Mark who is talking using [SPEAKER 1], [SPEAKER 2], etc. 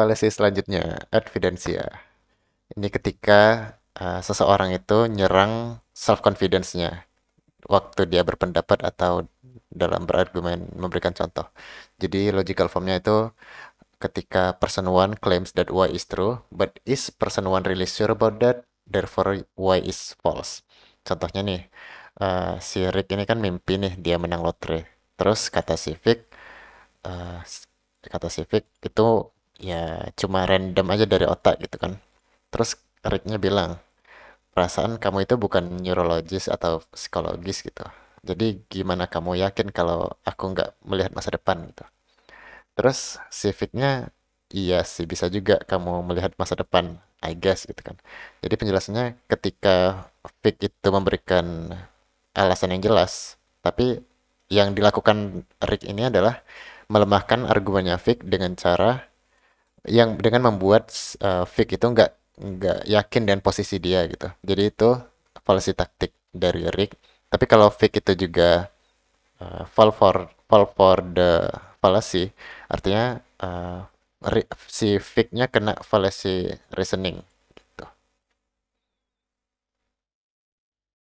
[SPEAKER 1] falasi selanjutnya, advidensia. Ini ketika uh, seseorang itu nyerang self confidence-nya waktu dia berpendapat atau dalam berargumen memberikan contoh. Jadi logical form-nya itu ketika person one claims that y is true, but is person one really sure about that, therefore y is false. Contohnya nih, uh, si Rick ini kan mimpi nih dia menang lotre. Terus kata Civic, uh, kata Civic itu ya cuma random aja dari otak gitu kan terus Ricknya bilang perasaan kamu itu bukan neurologis atau psikologis gitu jadi gimana kamu yakin kalau aku nggak melihat masa depan gitu terus si Vicnya iya sih bisa juga kamu melihat masa depan I guess gitu kan jadi penjelasannya ketika Vic itu memberikan alasan yang jelas tapi yang dilakukan Rick ini adalah melemahkan argumennya Vic dengan cara yang dengan membuat uh, Vic itu nggak nggak yakin dengan posisi dia gitu. Jadi itu falsi taktik dari Rick. Tapi kalau Vic itu juga uh, fall for fall for the fallacy, artinya uh, si Vic-nya kena fallacy reasoning